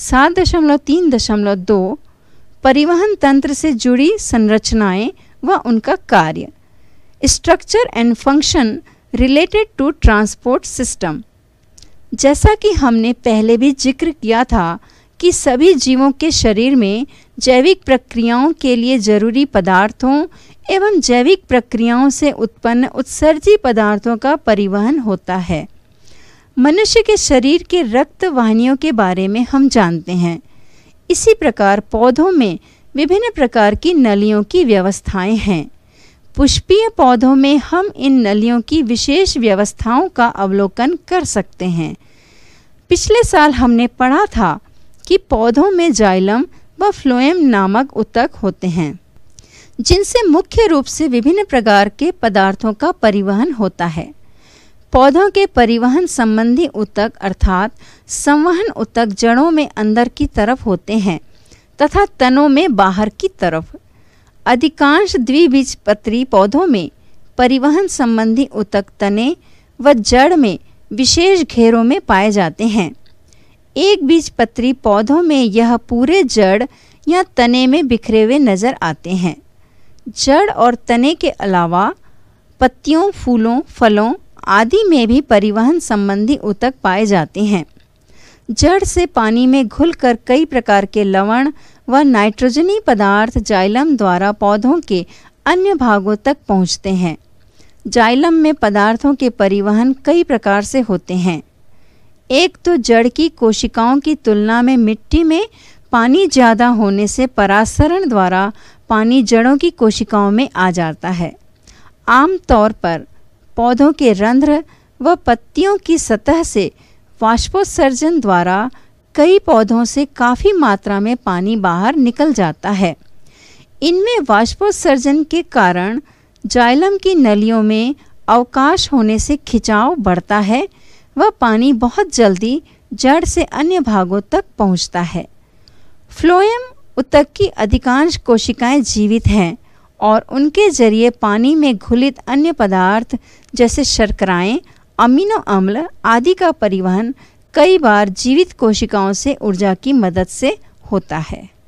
सात दशमलव तीन दशमलव दो परिवहन तंत्र से जुड़ी संरचनाएं व उनका कार्य structure and function related to transport system जैसा कि हमने पहले भी जिक्र किया था कि सभी जीवों के शरीर में जैविक प्रक्रियाओं के लिए जरूरी पदार्थों एवं जैविक प्रक्रियाओं से उत्पन्न उत्सर्जी पदार्थों का परिवहन होता है मनुष्य के शरीर के रक्त वाहनियों के बारे में हम जानते हैं इसी प्रकार पौधों में विभिन्न प्रकार की नलियों की व्यवस्थाएं हैं पुष्पीय पौधों में हम इन नलियों की विशेष व्यवस्थाओं का अवलोकन कर सकते हैं पिछले साल हमने पढ़ा था कि पौधों में जाइलम व फ्लोएम नामक उतक होते हैं जिनसे मुख्य रूप से विभिन्न प्रकार के पदार्थों का परिवहन होता है पौधों के परिवहन संबंधी उत्तक अर्थात संवहन उत्तक जड़ों में अंदर की तरफ होते हैं तथा तनों में बाहर की तरफ अधिकांश द्विबीजपत्री पौधों में परिवहन संबंधी उत्तक तने व जड़ में विशेष घेरों में पाए जाते हैं एक बीजपत्री पौधों में यह पूरे जड़ या तने में बिखरे हुए नज़र आते हैं जड़ और तने के अलावा पत्तियों फूलों फलों आदि में भी परिवहन संबंधी उतक पाए जाते हैं जड़ से पानी में घुलकर कई प्रकार के लवण व नाइट्रोजनी पदार्थ जाइलम द्वारा पौधों के अन्य भागों तक पहुँचते हैं जाइलम में पदार्थों के परिवहन कई प्रकार से होते हैं एक तो जड़ की कोशिकाओं की तुलना में मिट्टी में पानी ज़्यादा होने से परासरण द्वारा पानी जड़ों की कोशिकाओं में आ जाता है आमतौर पर पौधों के रंध्र व पत्तियों की सतह से वाष्पोत्सर्जन द्वारा कई पौधों से काफ़ी मात्रा में पानी बाहर निकल जाता है इनमें वाष्पोत्सर्जन के कारण जाइलम की नलियों में अवकाश होने से खिंचाव बढ़ता है वह पानी बहुत जल्दी जड़ से अन्य भागों तक पहुंचता है फ्लोएम उतक की अधिकांश कोशिकाएं जीवित हैं और उनके जरिए पानी में घुलित अन्य पदार्थ जैसे शर्कराएं, अमीनो अम्ल आदि का परिवहन कई बार जीवित कोशिकाओं से ऊर्जा की मदद से होता है